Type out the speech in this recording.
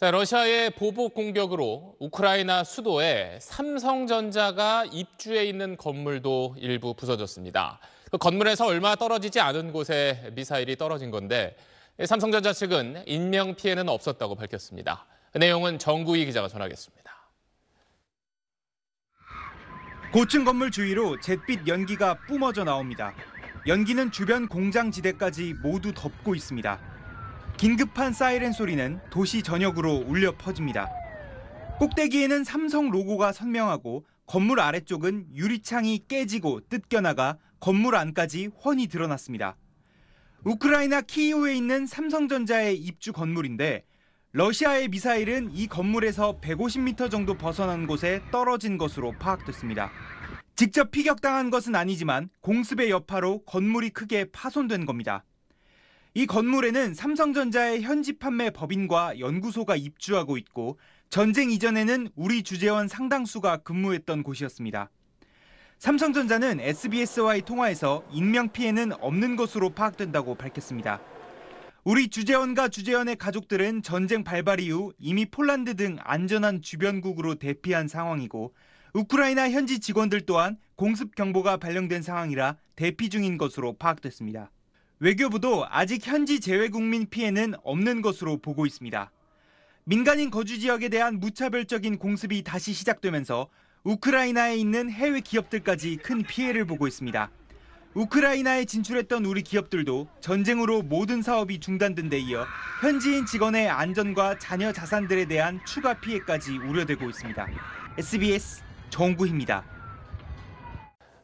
자, 러시아의 보복 공격으로 우크라이나 수도에 삼성전자가 입주해 있는 건물도 일부 부서졌습니다. 그 건물에서 얼마 떨어지지 않은 곳에 미사일이 떨어진 건데 삼성전자 측은 인명 피해는 없었다고 밝혔습니다. 그 내용은 정구희 기자가 전하겠습니다. 고층 건물 주위로 잿빛 연기가 뿜어져 나옵니다. 연기는 주변 공장 지대까지 모두 덮고 있습니다. 긴급한 사이렌 소리는 도시 전역으로 울려 퍼집니다. 꼭대기에는 삼성 로고가 선명하고 건물 아래쪽은 유리창이 깨지고 뜯겨나가 건물 안까지 훤히 드러났습니다. 우크라이나 키이우에 있는 삼성전자의 입주 건물인데 러시아의 미사일은 이 건물에서 150m 정도 벗어난 곳에 떨어진 것으로 파악됐습니다. 직접 피격당한 것은 아니지만 공습의 여파로 건물이 크게 파손된 겁니다. 이 건물에는 삼성전자의 현지 판매 법인과 연구소가 입주하고 있고 전쟁 이전에는 우리 주재원 상당수가 근무했던 곳이었습니다. 삼성전자는 SBS와의 통화에서 인명 피해는 없는 것으로 파악된다고 밝혔습니다. 우리 주재원과 주재원의 가족들은 전쟁 발발 이후 이미 폴란드 등 안전한 주변국으로 대피한 상황이고 우크라이나 현지 직원들 또한 공습 경보가 발령된 상황이라 대피 중인 것으로 파악됐습니다. 외교부도 아직 현지 재외국민 피해는 없는 것으로 보고 있습니다. 민간인 거주 지역에 대한 무차별적인 공습이 다시 시작되면서 우크라이나에 있는 해외 기업들까지 큰 피해를 보고 있습니다. 우크라이나에 진출했던 우리 기업들도 전쟁으로 모든 사업이 중단된 데 이어 현지인 직원의 안전과 자녀 자산들에 대한 추가 피해까지 우려되고 있습니다. SBS 정구희입니다.